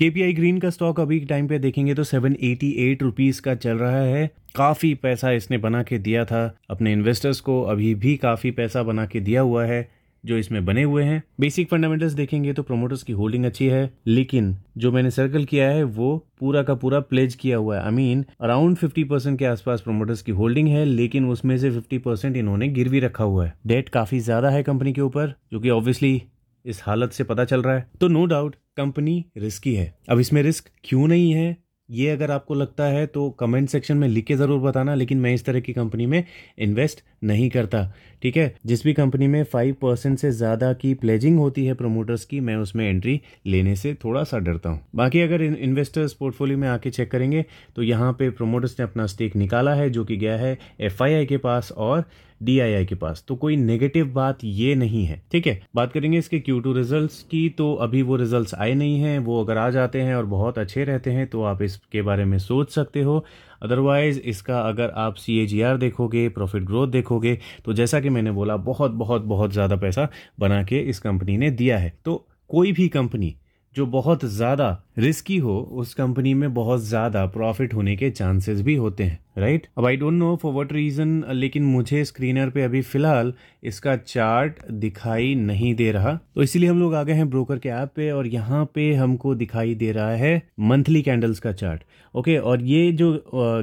KPI green का stock अभी time पे देखेंगे तो सेवन एटी एट रुपीज का चल रहा है काफी पैसा इसने बना के दिया था अपने इन्वेस्टर्स को अभी भी काफी पैसा बना के दिया हुआ है जो इसमें बने हुए हैं बेसिक फंडामेंटल्स देखेंगे तो प्रोमोटर्स की होल्डिंग अच्छी है लेकिन जो मैंने सर्कल किया है वो पूरा का पूरा प्लेज किया हुआ है आई मीन अराउंड 50 परसेंट के आसपास प्रोमोटर्स की होल्डिंग है लेकिन उसमें से 50 परसेंट इन्होंने गिरवी रखा हुआ है डेट काफी ज्यादा है कंपनी के ऊपर जो कि ऑब्वियसली इस हालत से पता चल रहा है तो नो डाउट कंपनी रिस्की है अब इसमें रिस्क क्यों नहीं है ये अगर आपको लगता है तो कमेंट सेक्शन में लिख के ज़रूर बताना लेकिन मैं इस तरह की कंपनी में इन्वेस्ट नहीं करता ठीक है जिस भी कंपनी में फाइव परसेंट से ज़्यादा की प्लेजिंग होती है प्रोमोटर्स की मैं उसमें एंट्री लेने से थोड़ा सा डरता हूँ बाकी अगर इन्वेस्टर्स पोर्टफोलियो में आके चेक करेंगे तो यहाँ पे प्रोमोटर्स ने अपना स्टेक निकाला है जो कि गया है एफ के पास और डीआईआई के पास तो कोई नेगेटिव बात ये नहीं है ठीक है बात करेंगे इसके क्यू टू रिजल्ट की तो अभी वो रिजल्ट आए नहीं हैं वो अगर आ जाते हैं और बहुत अच्छे रहते हैं तो आप इसके बारे में सोच सकते हो अदरवाइज़ इसका अगर आप सी ए जी आर देखोगे प्रॉफिट ग्रोथ देखोगे तो जैसा कि मैंने बोला बहुत बहुत बहुत ज़्यादा पैसा बना के इस कंपनी ने दिया है तो कोई भी कंपनी जो बहुत ज़्यादा रिस्की हो उस कंपनी में बहुत ज़्यादा प्रॉफिट होने के चांसेस भी होते हैं राइट अब I don't know for what reason लेकिन मुझे स्क्रीनर पे अभी फ़िलहाल इसका चार्ट दिखाई नहीं दे रहा तो इसीलिए हम लोग आ गए हैं ब्रोकर के ऐप पे और यहाँ पे हमको दिखाई दे रहा है मंथली कैंडल्स का चार्ट ओके और ये जो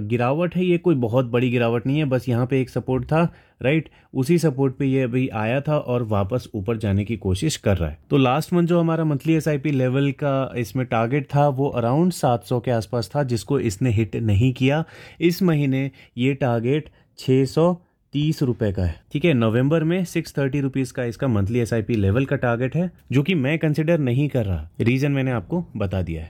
गिरावट है ये कोई बहुत बड़ी गिरावट नहीं है बस यहाँ पे एक सपोर्ट था राइट right? उसी सपोर्ट पे ये अभी आया था और वापस ऊपर जाने की कोशिश कर रहा है तो लास्ट मंथ जो हमारा मंथली एस लेवल का इसमें टारगेट टारगेट था वो अराउंड 700 के आसपास था जिसको इसने हिट नहीं किया इस महीने ये टारगेट 600 तीस रुपए का है ठीक है नवंबर में सिक्स थर्टी रुपीज़ का इसका मंथली एस लेवल का टारगेट है जो कि मैं कंसिडर नहीं कर रहा रीज़न मैंने आपको बता दिया है